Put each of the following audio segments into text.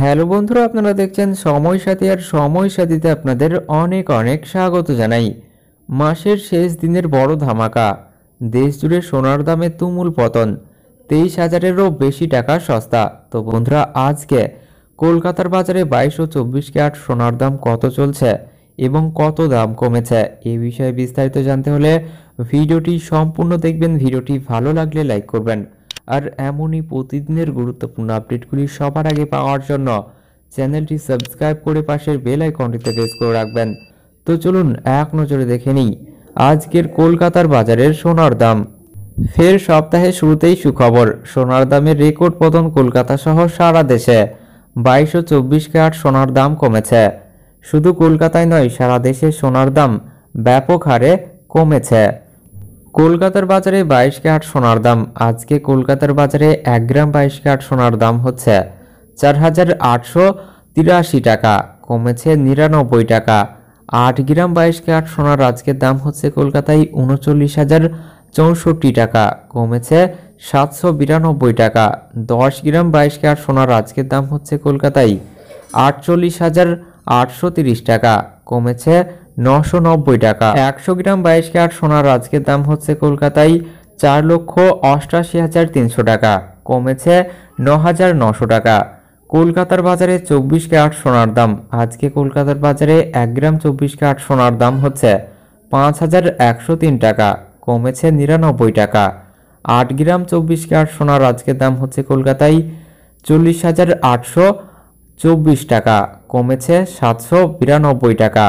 hello বন্ধুরা আপনারা দেখছেন সময় সাথী আর সময় সাথীতে আপনাদের অনেক অনেক স্বাগত জানাই মাসের শেষ দিনের বড় ধামাকা দেশ জুড়ে সোনার দামে তুমুল পতন তেইশ হাজারেরও বেশি টাকা সস্তা তো বন্ধুরা আজকে কলকাতার বাজারে বাইশশো চব্বিশ ক্যাট সোনার দাম কত চলছে এবং কত দাম কমেছে এ বিষয়ে বিস্তারিত জানতে হলে ভিডিওটি সম্পূর্ণ দেখবেন ভিডিওটি ভালো লাগলে লাইক করবেন আর এমনই প্রতিদিনের গুরুত্বপূর্ণ আপডেটগুলি সবার আগে পাওয়ার জন্য চ্যানেলটি সাবস্ক্রাইব করে পাশের বেল আইকনটিতে প্রেস করে রাখবেন তো চলুন এক নজরে দেখে নিই আজকের কলকাতার বাজারের সোনার দাম ফের সপ্তাহে শুরুতেই সুখবর সোনার দামের রেকর্ড পতন কলকাতা সহ সারা দেশে বাইশশো চব্বিশ ক্যারেট সোনার দাম কমেছে শুধু কলকাতায় নয় সারা দেশে সোনার দাম ব্যাপক হারে কমেছে কলকাতার বাজারে বাইশ ক্যারেট সোনার দাম আজকে কলকাতার বাজারে এক গ্রাম বাইশ ক্যারেট সোনার দাম হচ্ছে চার হাজার আটশো তিরাশি টাকা কমেছে নিরানব্বই টাকা আট গ্রাম বাইশ ক্যারেট সোনার আজকের দাম হচ্ছে কলকাতায় উনচল্লিশ হাজার চৌষট্টি টাকা কমেছে সাতশো বিরানব্বই টাকা দশ গ্রাম বাইশ ক্যারেট সোনার আজকের দাম হচ্ছে কলকাতায় আটচল্লিশ হাজার আটশো তিরিশ টাকা কমেছে নশো নব্বই টাকা একশো গ্রাম বাইশ ক্যারেট সোনার আজকের দাম হচ্ছে কলকাতায় চার লক্ষ অষ্টাশি হাজার তিনশো টাকা কমেছে ন হাজার নশো টাকা কলকাতার বাজারে চব্বিশ ক্যারেট সোনার দাম আজকে কলকাতার বাজারে এক গ্রাম চব্বিশ ক্যারেট সোনার দাম হচ্ছে পাঁচ হাজার একশো তিন টাকা কমেছে নিরানব্বই টাকা আট গ্রাম চব্বিশ ক্যারেট সোনার আজকের দাম হচ্ছে কলকাতায় চল্লিশ হাজার আটশো চব্বিশ টাকা কমেছে সাতশো বিরানব্বই টাকা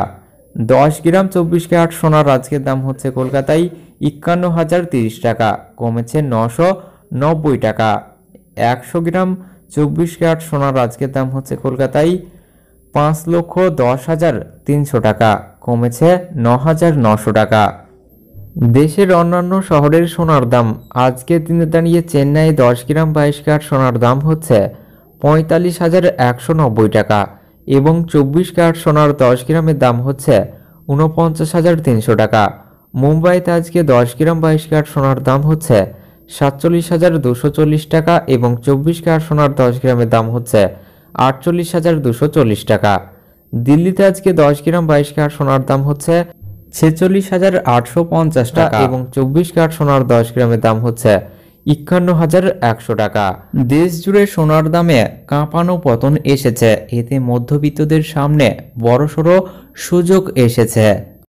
দশ গ্রাম চব্বিশ ক্যারাট সোনার আজকের দাম হচ্ছে কলকাতায় একান্ন হাজার তিরিশ টাকা কমেছে নশো নব্বই টাকা একশো গ্রাম চব্বিশ ক্যারাট সোনার আজকের দাম হচ্ছে কলকাতায় পাঁচ লক্ষ দশ হাজার তিনশো টাকা কমেছে ন হাজার নশো টাকা দেশের অন্যান্য শহরের সোনার দাম আজকের দিনে দাঁড়িয়ে চেন্নাই দশ গ্রাম বাইশ ক্যারাট সোনার দাম হচ্ছে পঁয়তাল্লিশ হাজার একশো নব্বই টাকা এবং চব্বিশ ক্যারেট সোনার দশ গ্রামের দাম হচ্ছে উনপঞ্চাশ হাজার তিনশো টাকা মুম্বাইতে আজকে দশ গ্রাম বাইশ ক্যারেট সোনার দাম হচ্ছে সাতচল্লিশ হাজার দুশো চল্লিশ টাকা এবং চব্বিশ ক্যারেট সোনার দশ গ্রামের দাম হচ্ছে আটচল্লিশ হাজার দুশো চল্লিশ টাকা দিল্লিতে আজকে দশ গ্রাম বাইশ ক্যারেট সোনার দাম হচ্ছে ছেচল্লিশ হাজার আটশো পঞ্চাশ টাকা এবং চব্বিশ ক্যারেট সোনার দশ গ্রামের দাম হচ্ছে একান্ন হাজার একশো টাকা দেশ জুড়ে সোনার দামে কাঁপানো পতন এসেছে এতে মধ্যবিত্তদের সামনে বড়সড় সুযোগ এসেছে